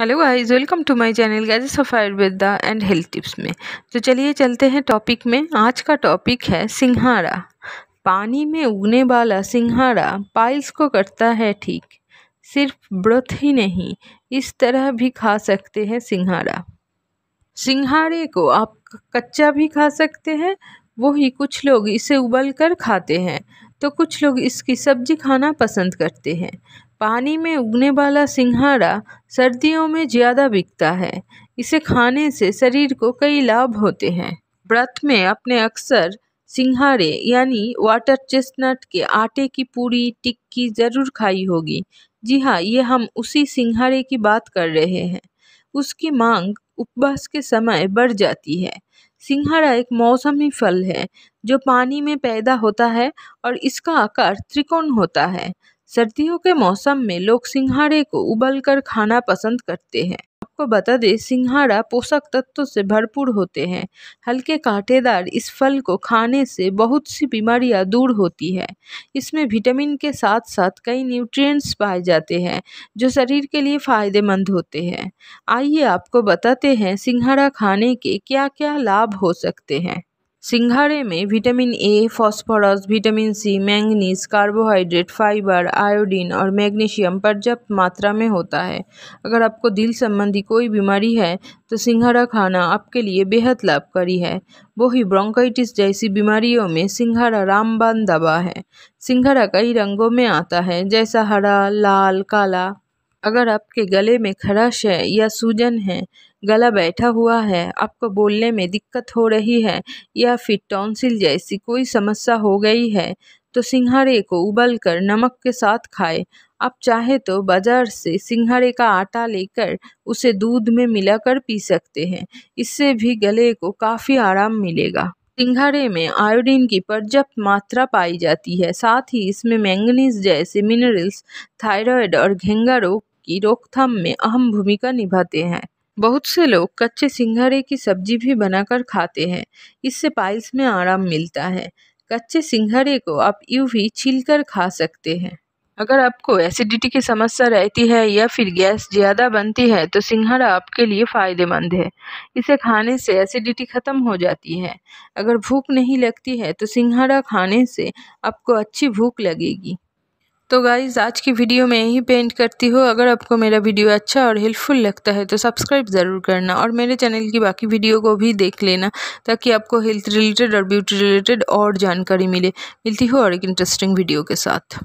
hello guys welcome to my channel guys Safa Ayurveda and health tips में तो चलिए चलते हैं टॉपिक में आज का टॉपिक है सिंघाड़ा पानी में उगने वाला सिंघाड़ा पाइल्स को करता है ठीक सिर्फ ब्रथ ही नहीं इस तरह भी खा सकते हैं सिंघाड़ा सिंघाड़े को आप कच्चा भी खा सकते हैं वही कुछ लोग इसे उबल कर खाते हैं तो कुछ लोग इसकी सब्जी खाना पसंद करते हैं पानी में उगने वाला सिंघाड़ा सर्दियों में ज़्यादा बिकता है इसे खाने से शरीर को कई लाभ होते हैं व्रत में अपने अक्सर सिंघाड़े यानी वाटर चेस्टनट के आटे की पूरी टिक्की ज़रूर खाई होगी जी हाँ ये हम उसी सिंघाड़े की बात कर रहे हैं उसकी मांग उपवास के समय बढ़ जाती है सिंघाड़ा एक मौसमी फल है जो पानी में पैदा होता है और इसका आकार त्रिकोण होता है सर्दियों के मौसम में लोग सिंघाड़े को उबल कर खाना पसंद करते हैं आपको बता दें सिंघाड़ा पोषक तत्वों से भरपूर होते हैं हल्के कांटेदार इस फल को खाने से बहुत सी बीमारियां दूर होती है इसमें विटामिन के साथ साथ कई न्यूट्रिएंट्स पाए जाते हैं जो शरीर के लिए फायदेमंद होते हैं आइए आपको बताते हैं सिंघाड़ा खाने के क्या क्या लाभ हो सकते हैं सिंघाड़े में vitamin A phosphorus, vitamin C manganese carbohydrate fibre iodine और मैग्नीशियम पर्याप्त मात्रा में होता है अगर आपको दिल संबंधी कोई बीमारी है तो सिंघाड़ा खाना आपके लिए बेहद लाभकारी है वो ही ब्रोंकाइटिस जैसी बीमारियों में सिंघाड़ा रामबान दवा है सिंघाड़ा कई रंगों में आता है जैसा हरा लाल काला अगर आपके गले में खराश है या सूजन है गला बैठा हुआ है आपको बोलने में दिक्कत हो रही है या फिर टॉन्सिल जैसी कोई समस्या हो गई है तो सिंघाड़े को उबलकर नमक के साथ खाए आप चाहे तो बाज़ार से सिंघाड़े का आटा लेकर उसे दूध में मिलाकर पी सकते हैं इससे भी गले को काफ़ी आराम मिलेगा सिंघाड़े में आयोडीन की पर्याप्त मात्रा पाई जाती है साथ ही इसमें मैंगनीज जैसे मिनरल्स थायराइड और घेंगा रोग की रोकथाम में अहम भूमिका निभाते हैं बहुत से लोग कच्चे सिंघाड़े की सब्जी भी बनाकर खाते हैं इससे पाइल्स में आराम मिलता है कच्चे सिंघाड़े को आप यू भी छील कर खा सकते हैं अगर आपको एसिडिटी की समस्या रहती है या फिर गैस ज़्यादा बनती है तो सिंघाड़ा आपके लिए फ़ायदेमंद है इसे खाने से एसिडिटी ख़त्म हो जाती है अगर भूख नहीं लगती है तो सिंघाड़ा खाने से आपको अच्छी भूख लगेगी तो गाइज़ आज की वीडियो में यही पेंट करती हूँ अगर आपको मेरा वीडियो अच्छा और हेल्पफुल लगता है तो सब्सक्राइब ज़रूर करना और मेरे चैनल की बाकी वीडियो को भी देख लेना ताकि आपको हेल्थ रिलेटेड और ब्यूटी रिलेटेड और जानकारी मिले मिलती हो और एक इंटरेस्टिंग वीडियो के साथ